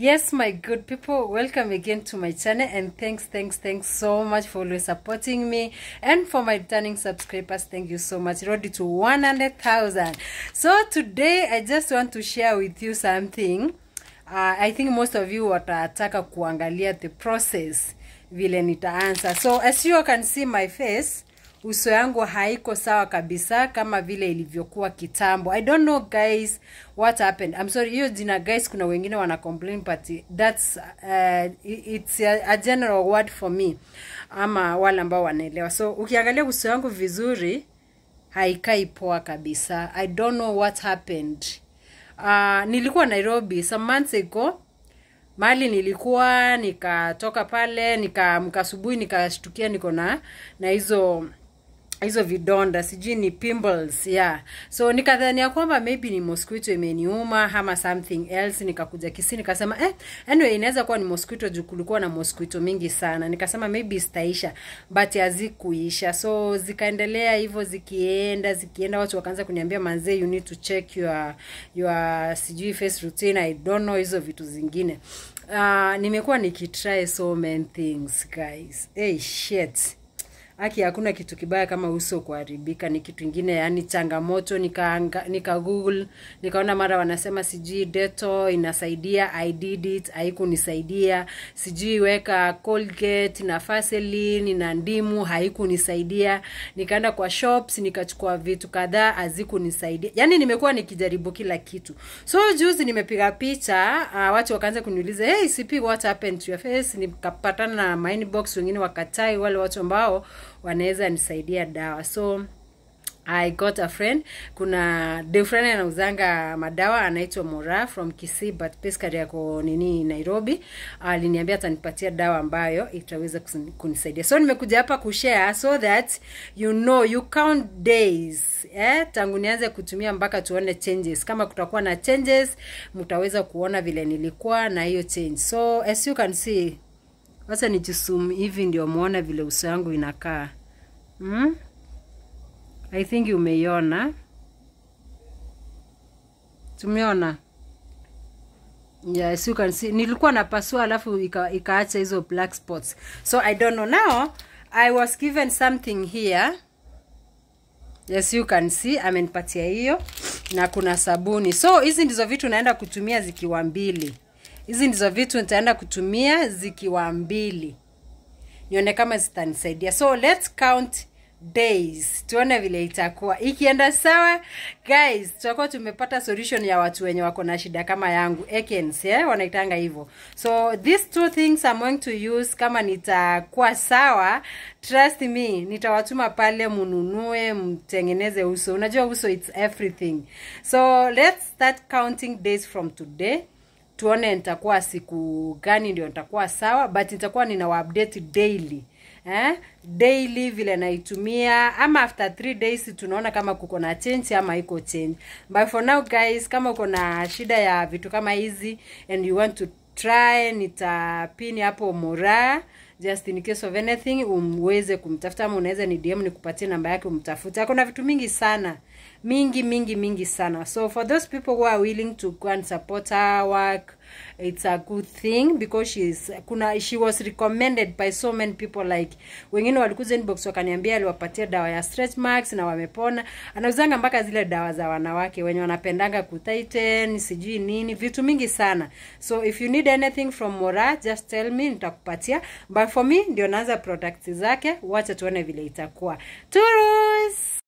yes my good people welcome again to my channel and thanks thanks thanks so much for always supporting me and for my turning subscribers thank you so much ready to 100,000 so today i just want to share with you something uh, i think most of you what watataka kuangalia the process vile answer. so as you can see my face uso yangu haiko sawa kabisa kama vile ilivyokuwa kitambo i don't know guys what happened i'm sorry hiyo jina guys kuna wengine wana complain but that's uh, it's a, a general word for me ama wale ambao wanaelewa so ukiangalia uso yangu vizuri haikai poa kabisa i don't know what happened uh, nilikuwa nairobi some months ago mali nilikuwa nikatoka pale nikaamka asubuhi nikashtukia niko na na hizo hizo vidonda sijui ni pimples yeah so nikadhania kwamba maybe ni mosquito imeniuma ama something else nikakuja kisi nikasema eh, anyway inaweza kuwa ni mosquito juu kulikuwa na mosquito mingi sana nikasema maybe zitaisha but hazikuisha so zikaendelea hivyo zikienda zikienda watu wakaanza kuniambia manze you need to check your, your sijui face routine i don't know hizo vitu zingine uh, nimekuwa nikitry so many things guys hey, eh, shit aki hakuna kitu kibaya kama uso kuharibika, ni kitu ingine yani changamoto. Nika, nika Google nikaona mara wanasema sijui deto inasaidia, I did it, haikunisaidia. Sijui weka Colgate na Vaseline na ndimu, haikunisaidia. Nikaenda kwa shops nikachukua vitu kadhaa, hazikunisaidia. Yani nimekuwa nikijaribu kila kitu. So juzi nimepiga picha uh, watu wakaanza kuniuliza hey, CP what happened to your face? Nikapatana na my inbox, wengine wakatai, wale watu ambao wanaweza nisaidia dawa so I got a friend. Kuna de friend anauzanga madawa anaitwa Mora from kisi but peskari yako nini Nairobi. Aliniambia uh, atanipatia dawa ambayo itaweza kunisaidia. So nimekuja hapa kushare so that you know you count days. Eh, tangu nianze kutumia mpaka tuone changes. Kama kutakuwa na changes, mtaweza kuona vile nilikuwa na hiyo change. So as you can see sasa ni jisum hivi ndio muone vile uso yangu inakaa. Hmm? I think umeiona. Tumeona. Yes, you can see. Nilikuwa napasua alafu ika, ikaacha hizo black spots. So I don't know now. I was given something here. Yes, you can see amenipatia hiyo na kuna sabuni. So hizi ndizo vitu naenda kutumia zikiwa mbili. Hizi ndizo vitu nitaenda kutumia zikiwa mbili, nione kama zitanisaidia. So let's count days, tuone vile itakuwa. Ikienda sawa, guys, tutakuwa tumepata solution ya watu wenye wako na shida kama yangu Ekens, eh, wanaitanga hivyo. So these two things I'm going to use kama nitakuwa sawa, trust me, nitawatuma pale mununue, mtengeneze uso. Unajua uso it's everything. So let's start counting days from today tuone nitakuwa siku gani ndio nitakuwa sawa but nitakuwa update daily eh? daily vile naitumia ama after three days tunaona kama kuko na change ama iko change but for now guys kama uko na shida ya vitu kama hizi and you want to try nitapini hapo moraa just in case of anything umweze kumtafuta ama unaweza ni DM nikupatie namba yake umtafute. kuna vitu mingi sana mingi mingi mingi sana, so for those people who are willing to go and support our work it's a good thing because she's, kuna she was recommended by so many people like wengine walikuza inbox wakaniambia aliwapatia dawa ya stretch marks na wamepona. Anauzanga mpaka zile dawa za wanawake wenye wanapendanga ku tighten sijui nini vitu mingi sana. So if you need anything from Mora just tell me nitakupatia. But for me ndio naanza products zake, wacha tuone vile itakuwa. Turus!